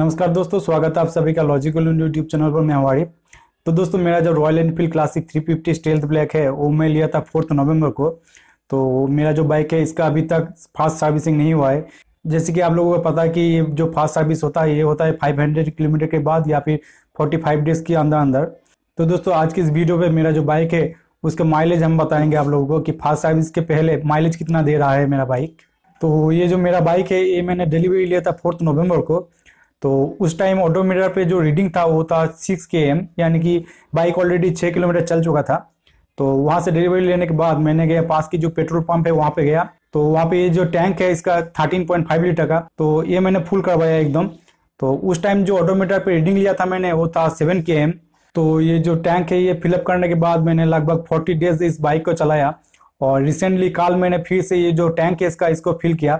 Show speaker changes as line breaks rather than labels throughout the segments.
नमस्कार दोस्तों स्वागत है आप सभी का लॉजिकल यूट्यूब चैनल पर मैं हवाड़ी तो दोस्तों मेरा जो Royal Enfield classic 350 fifty stealth black है वो मैं लिया था फोर्थ नवंबर को तो मेरा जो बाइक है इसका अभी तक फास्ट सर्विसिंग नहीं हुआ है जैसे कि आप लोगों को पता है कि ये जो फास्ट सर्विस होता है ये होता है फाइव किलोमीटर के बाद या फिर फोर्टी डेज के अंदर अंदर तो दोस्तों आज की इस वीडियो पर मेरा जो बाइक है उसके माइलेज हम बताएंगे आप लोगों को कि फास्ट सर्विस के पहले माइलेज कितना दे रहा है मेरा बाइक तो ये जो मेरा बाइक है ये मैंने डिलीवरी लिया था फोर्थ नवंबर को तो उस टाइम ऑटोमीटर पे जो रीडिंग था वो था सिक्स के एम यानी कि बाइक ऑलरेडी छः किलोमीटर चल चुका था तो वहाँ से डिलीवरी लेने के बाद मैंने गया पास की जो पेट्रोल पंप है वहाँ पे गया तो वहाँ पे ये जो टैंक है इसका फाइव लीटर का तो ये मैंने फुल करवाया एकदम तो उस टाइम जो ऑटोमीटर पे रीडिंग लिया था मैंने वो था सेवन के एम तो ये जो टैंक है ये फिलअप करने के बाद मैंने लगभग फोर्टी डेज इस बाइक को चलाया और रिसेंटली कल मैंने फिर से ये जो टैंक है इसका इसको फिल किया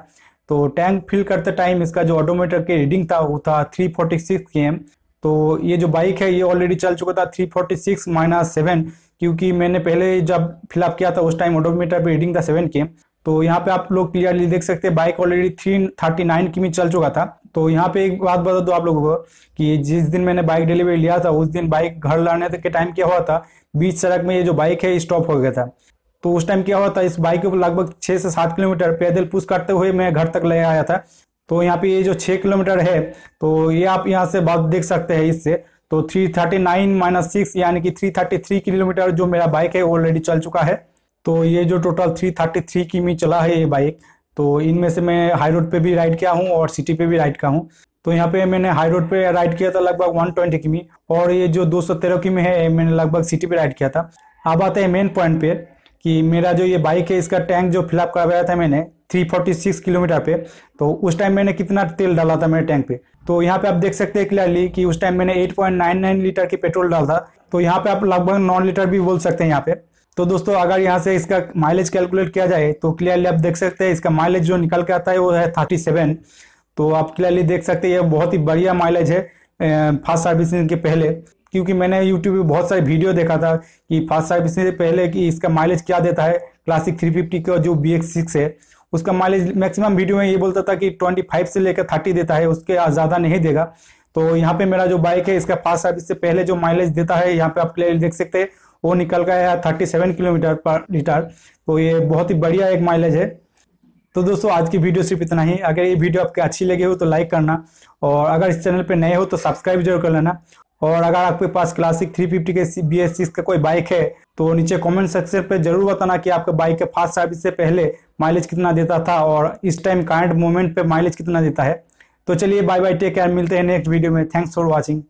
तो टैंक फिल करते टाइम इसका जो ऑटोमीटर की रीडिंग था वो था three forty six K M तो ये जो बाइक है ये ऑलरेडी चल चुका था three forty six minus seven क्योंकि मैंने पहले जब फिलअप किया था उस टाइम ऑटोमीटर पर रीडिंग था सेवन के एम तो यहाँ पे आप लोग क्लियरली देख सकते हैं bike already three thirty nine की चल चुका था तो यहाँ पे एक बात बता दो आप लोगों को कि जिस दिन मैंने बाइक डिलीवरी लिया था उस दिन बाइक घर लाने के टाइम क्या हुआ था बीच सड़क में ये जो बाइक है स्टॉप हो गया था तो उस टाइम क्या हुआ था इस बाइक को लगभग छह से सात किलोमीटर पैदल पुश करते हुए मैं घर तक ले आया था तो यहाँ पे ये जो छह किलोमीटर है तो ये आप यहाँ से बात देख सकते हैं इससे तो three thirty nine minus six यानी कि थ्री थर्टी थ्री किलोमीटर जो मेरा बाइक है ऑलरेडी चल चुका है तो ये जो टोटल थ्री थर्टी थ्री की मी चला है ये बाइक तो इनमें से मैं हाई रोड पे भी राइड किया हूँ और सिटी पे भी राइड किया हूँ तो यहाँ पे मैंने हाई रोड पे राइड किया था लगभग 120 ट्वेंटी किमी और ये जो 213 किमी है मैंने लगभग सिटी पे राइड किया था अब आते हैं मेन पॉइंट पे कि मेरा जो ये बाइक है इसका टैंक जो फिलअप करवाया था मैंने 346 किलोमीटर पे तो उस टाइम मैंने कितना तेल डाला था मेरे टैंक पे तो यहाँ पे आप देख सकते हैं क्लियरली कि उस टाइम मैंने 8.99 लीटर की पेट्रोल डाला था तो यहाँ पे आप लगभग नौ लीटर भी बोल सकते हैं यहाँ पे तो दोस्तों अगर यहाँ से इसका माइलेज कैलकुलेट किया जाए तो क्लियरली आप देख सकते हैं इसका माइलेज जो निकल के आता है वो है थर्टी सेवन तो आप क्लियरली देख सकते हैं ये बहुत ही बढ़िया माइलेज है फास्ट सर्विसिंग के पहले क्योंकि मैंने यूट्यूब पे बहुत सारे वीडियो देखा था कि फास्ट सर्विसिंग से पहले कि इसका माइलेज क्या देता है क्लासिक थ्री फिफ्टी का जो बी एक्स सिक्स है उसका माइलेज मैक्सिमम वीडियो में ये बोलता था कि ट्वेंटी फाइव से लेकर थर्टी देता है उसके ज़्यादा नहीं देगा तो यहाँ पे मेरा जो बाइक है इसका फास्ट सर्विस से पहले जो माइलेज देता है यहाँ पे आप क्लियरली देख सकते हैं वो निकल गया है thirty seven kilometre per litre तो ये बहुत ही बढ़िया एक माइलेज है तो दोस्तों आज की वीडियो सिर्फ इतना ही अगर ये वीडियो आपके अच्छी लगी हो तो लाइक करना और अगर इस चैनल पर नए हो तो सब्सक्राइब जरूर कर लेना और अगर आपके पास क्लासिक 350 के बी एस का कोई बाइक है तो नीचे कमेंट सेक्शन पे जरूर बताना कि आपके बाइक के फास्ट सर्विस से पहले माइलेज कितना देता था और इस टाइम करंट मोमेंट पे माइलेज कितना देता है तो चलिए बाय बाय टेक केयर मिलते हैं नेक्स्ट वीडियो में थैंक्स फॉर वॉचिंग